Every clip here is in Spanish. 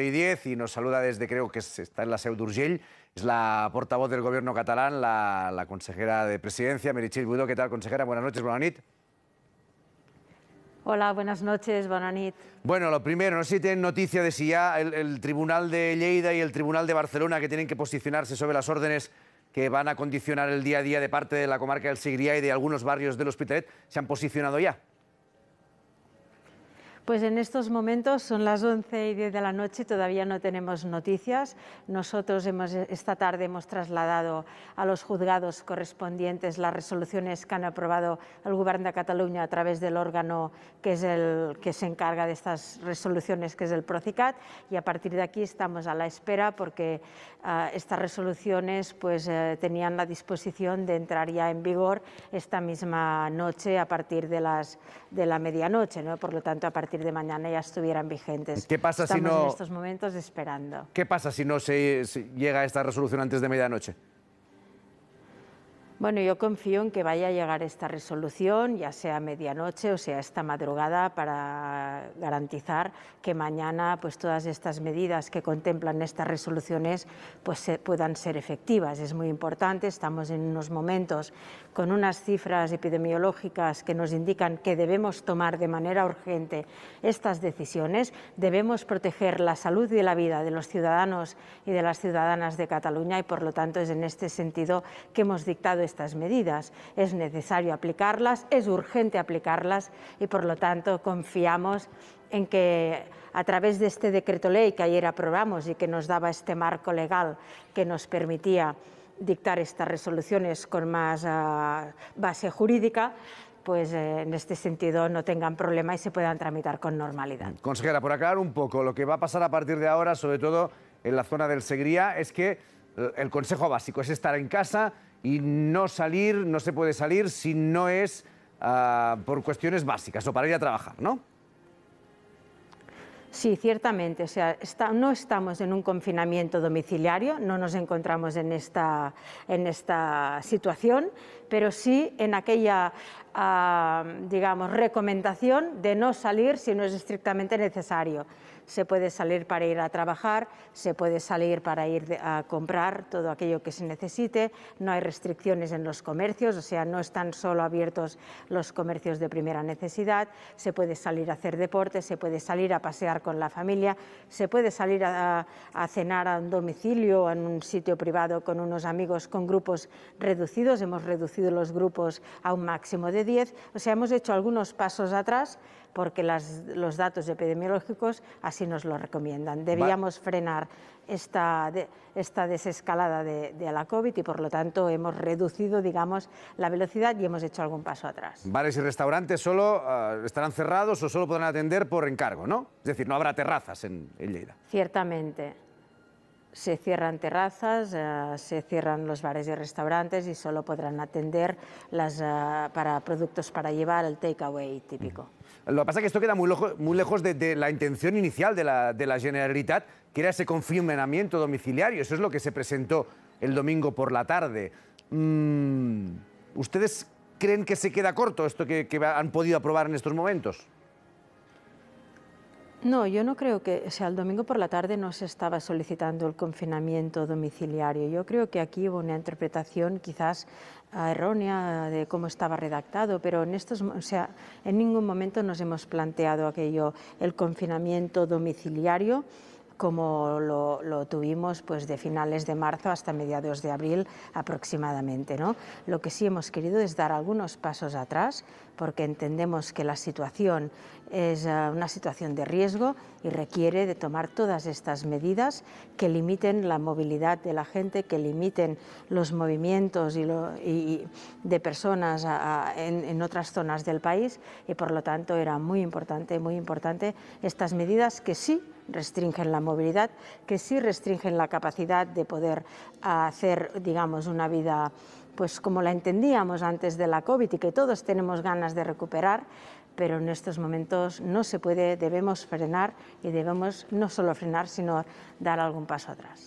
y 10 y nos saluda desde, creo que está en la Seu d'Urgell, es la portavoz del gobierno catalán, la, consejera de presidencia, Meritxell Budó. ¿Qué tal, consejera? Buenas noches, buenas Hola, buenas noches, Bonanit. Bueno, lo primero, no sé si tienen noticia de si ya el, Tribunal de Lleida y el Tribunal de Barcelona que tienen que posicionarse sobre las órdenes que van a condicionar el día a día de parte de la comarca del Segrià y de algunos barrios del Hospitalet, se han posicionado ya. Pues en estos momentos son las 11 y 10 de la noche, y todavía no tenemos noticias. Nosotros esta tarde hemos trasladado a los juzgados correspondientes las resoluciones que han aprobado el Gobierno de Cataluña a través del órgano que, es el, que se encarga de estas resoluciones, que es el PROCICAT, y a partir de aquí estamos a la espera porque eh, estas resoluciones pues, eh, tenían la disposición de entrar ya en vigor esta misma noche a partir de, de la medianoche. ¿no? Por lo tanto, a partir partir de mañana ya estuvieran vigentes. ¿Qué pasa Estamos si en estos momentos esperando. ¿Qué pasa si no se llega a esta resolución antes de medianoche? Bueno, yo confío en que vaya a llegar esta resolución, ya sea medianoche o sea esta madrugada, para garantizar que mañana pues, todas estas medidas que contemplan estas resoluciones pues, puedan ser efectivas. Es muy importante, estamos en unos momentos con unas cifras epidemiológicas que nos indican que debemos tomar de manera urgente estas decisiones, debemos proteger la salud y la vida de los ciudadanos y de las ciudadanas de Cataluña y, por lo tanto, es en este sentido que hemos dictado estas medidas. Es necesario aplicarlas, es urgente aplicarlas y, por lo tanto, confiamos en que a través de este decreto ley que ayer aprobamos y que nos daba este marco legal que nos permitía dictar estas resoluciones con más ah, base jurídica, pues eh, en este sentido no tengan problema y se puedan tramitar con normalidad. Consejera, por aclarar un poco, lo que va a pasar a partir de ahora, sobre todo en la zona del Segría, es que el consejo básico es estar en casa y no salir, no se puede salir si no es ah, por cuestiones básicas o para ir a trabajar, ¿no? Sí, ciertamente. O sea, no estamos en un confinamiento domiciliario, no nos encontramos en esta situación, pero sí en aquella, ah, digamos, recomendación de no salir si no es estrictamente necesario. Se puede salir para ir a trabajar, se puede salir para ir a comprar todo aquello que se necesite, no hay restricciones en los comercios, o sea, no están solo abiertos los comercios de primera necesidad, se puede salir a hacer deporte, se puede salir a pasear con la familia, se puede salir a, cenar a un domicilio, en un sitio privado con unos amigos, con grupos reducidos, hemos reducido los grupos a un máximo de 10. O sea, hemos hecho algunos pasos atrás porque los datos epidemiológicos así nos lo recomiendan. Debíamos frenar esta, esta desescalada de, la COVID y por lo tanto hemos reducido, digamos, la velocidad y hemos hecho algún paso atrás. Bares y restaurantes solo ah, estarán cerrados o solo podrán atender por encargo, ¿no? Es decir, no habrá terrazas en, en Lleida. Ciertamente se cierran terrazas, eh, se cierran los bares y restaurantes y solo podrán atender las, eh, para productos para llevar, el takeaway típico. Lo que pasa es que esto queda muy, lejos de, la intención inicial de la, Generalitat, que era ese confinamiento domiciliario. Eso es lo que se presentó el domingo por la tarde. Mm, ¿Ustedes creen que se queda corto esto que, que han podido aprobar en estos momentos? No, yo no creo que, o sea, el domingo por la tarde no se estaba solicitando el confinamiento domiciliario. Yo creo que aquí hubo una interpretación quizás ah, errónea de cómo estaba redactado, pero en estos, o sea, en ningún momento nos hemos planteado aquello el confinamiento domiciliario como lo, tuvimos pues, de finales de marzo hasta mediados de abril aproximadamente. ¿no? Lo que sí hemos querido es dar algunos pasos atrás porque entendemos que la situación es eh, una situación de riesgo y requiere de tomar todas estas medidas que limiten la movilidad de la gente, que limiten los movimientos de personas en, otras zonas del país y por lo tanto era muy importante, muy importante estas medidas que sí restringen la movilidad, que sí restringen la capacidad de poder eh, hacer, digamos, una vida pues como la entendíamos antes de la COVID y que todos tenemos ganas de recuperar, pero en estos momentos no se puede, debemos frenar y debemos no solo frenar, sino dar algún paso atrás.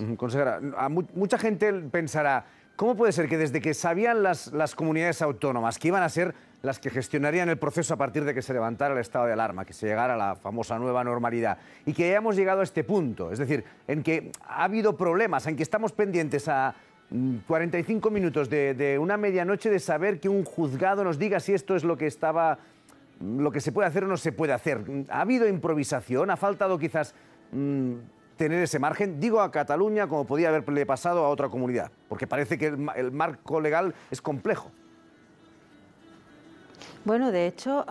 mucha gente pensará, ¿Cómo puede ser que desde que sabían las, comunidades autónomas que iban a ser las que gestionarían el proceso a partir de que se levantara el estado de alarma, que se llegara a la famosa nueva normalidad, y que hayamos llegado a este punto, es decir, en que ha habido problemas, en que estamos pendientes a 45 mm, minutos de, una medianoche de saber que un juzgado nos diga si esto es lo que estaba, mm, lo que se puede hacer o no se puede hacer. ¿Ha habido improvisación? ¿Ha faltado quizás mm, tener ese margen, digo a Cataluña como podía haberle pasado a otra comunidad, porque parece que el, marco legal es complejo. Bueno, de hecho,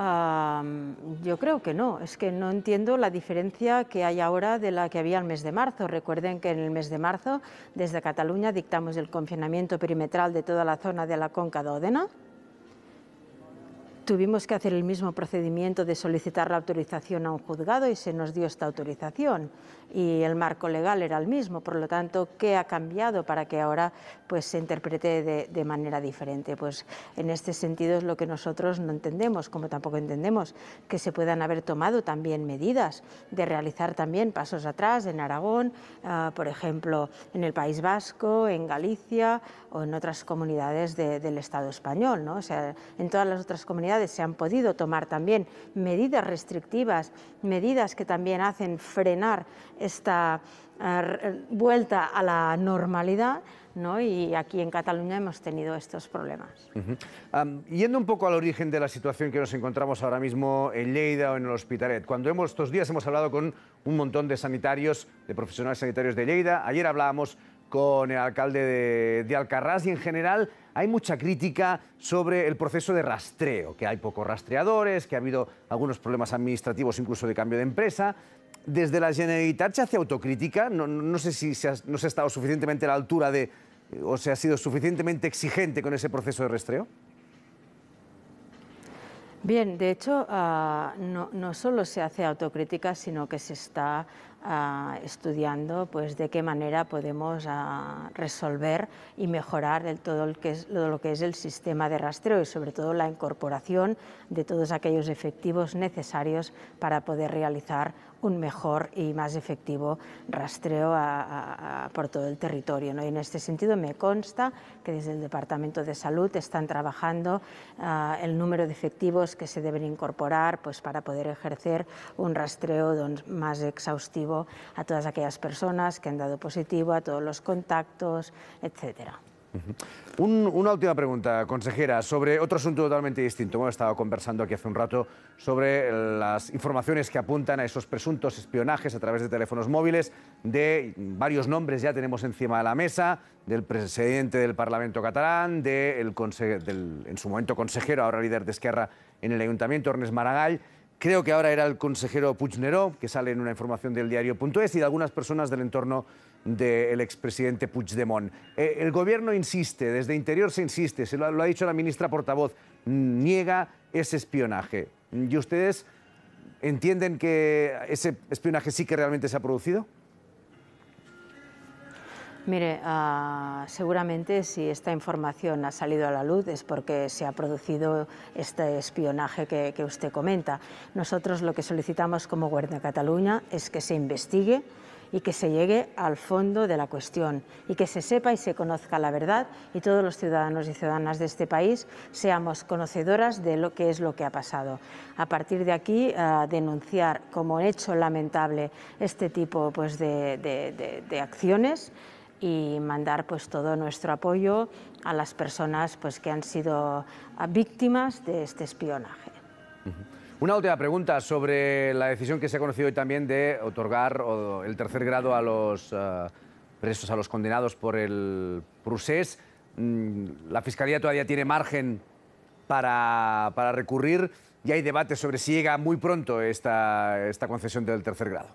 yo creo que no. Es que no entiendo la diferencia que hay ahora de la que había el mes de marzo. Recuerden que en el mes de marzo, desde Cataluña, dictamos el confinamiento perimetral de toda la zona de la Conca de Odena. Tuvimos que hacer el mismo procedimiento de solicitar la autorización a un juzgado y se nos dio esta autorización y el marco legal era el mismo, por lo tanto, ¿qué ha cambiado para que ahora pues, se interprete de, manera diferente? Pues en este sentido es lo que nosotros no entendemos, como tampoco entendemos que se puedan haber tomado también medidas de realizar también pasos atrás en Aragón, ah, por ejemplo, en el País Vasco, en Galicia o en otras comunidades del Estado español, ¿no? o sea, en todas las otras comunidades se han podido tomar también medidas restrictivas, medidas que también hacen frenar esta eh, vuelta a la normalidad. ¿no? Y aquí en Cataluña hemos tenido estos problemas. yendo un poco al origen de la situación que nos encontramos ahora mismo en Lleida o en el Hospitalet, cuando hemos, estos días hemos hablado con un montón de sanitarios, de profesionales sanitarios de Lleida, ayer hablábamos con el alcalde de, de y en general hay mucha crítica sobre el proceso de rastreo, que hay pocos rastreadores, que ha habido algunos problemas administrativos incluso de cambio de empresa. Desde la Generalitat se hace autocrítica, no, sé si no se ha estado suficientemente a la altura de, o se ha sido suficientemente exigente con ese proceso de rastreo. Bien, de hecho, ah, no, solo se hace autocrítica, sino que se está Ah, estudiando pues, de qué manera podemos ah, resolver y mejorar todo lo que es el sistema de rastreo y sobre todo la incorporación de todos aquellos efectivos necesarios para poder realizar un mejor y más efectivo rastreo por todo el territorio. Y en este sentido me consta que desde el Departamento de Salud están trabajando ah, el número de efectivos que se deben incorporar pues, para poder ejercer un rastreo más exhaustivo a todas aquellas personas que han dado positivo, a todos los contactos, etcétera una última pregunta, consejera, sobre otro asunto totalmente distinto. Hemos estado conversando aquí hace un rato sobre las informaciones que apuntan a esos presuntos espionajes a través de teléfonos móviles, de varios nombres ya tenemos encima de la mesa, del presidente del Parlamento catalán, del, en su momento consejero, ahora líder de Esquerra en el Ayuntamiento, Ernest Maragall creo que ahora era el consejero Puigneró, que sale en una información del diario diario.es y de algunas personas del entorno del expresidente Puigdemont. Eh, el gobierno insiste, desde interior se insiste, se lo ha dicho la ministra portavoz, mm, niega ese espionaje. ¿Y ustedes entienden que ese espionaje sí que realmente se ha producido? Mire, ah, seguramente si esta información ha salido a la luz es porque se ha producido este espionaje que, que usted comenta. Nosotros lo que solicitamos como Guardia de Cataluña es que se investigue y que se llegue al fondo de la cuestión y que se sepa y se conozca la verdad y todos los ciudadanos y ciudadanas de este país seamos conocedoras de lo que es lo que ha pasado. A partir de aquí, ah, denunciar como hecho lamentable este tipo pues, de, de acciones y mandar pues, todo nuestro apoyo a las personas pues, que han sido ah, víctimas de este espionaje. Una última pregunta sobre la decisión que se ha conocido hoy también de otorgar el tercer grado a los ah, presos, a los condenados por el procés. Mm, la Fiscalía todavía tiene margen para, recurrir y hay debate sobre si llega muy pronto esta concesión del tercer grado.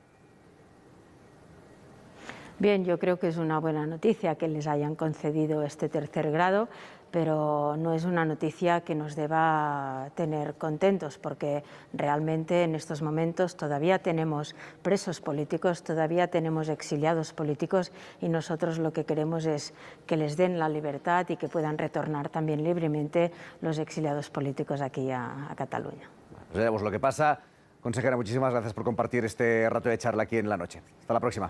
Bien, yo creo que es una buena noticia que les hayan concedido este tercer grado, pero no es una noticia que nos deba tener contentos, porque realmente en estos momentos todavía tenemos presos políticos, todavía tenemos exiliados políticos y nosotros lo que queremos es que les den la libertad y que puedan retornar también libremente los exiliados políticos aquí a, Cataluña. Pues lo que pasa. Consejera, muchísimas gracias por compartir este rato de charla aquí en la noche. Hasta la próxima.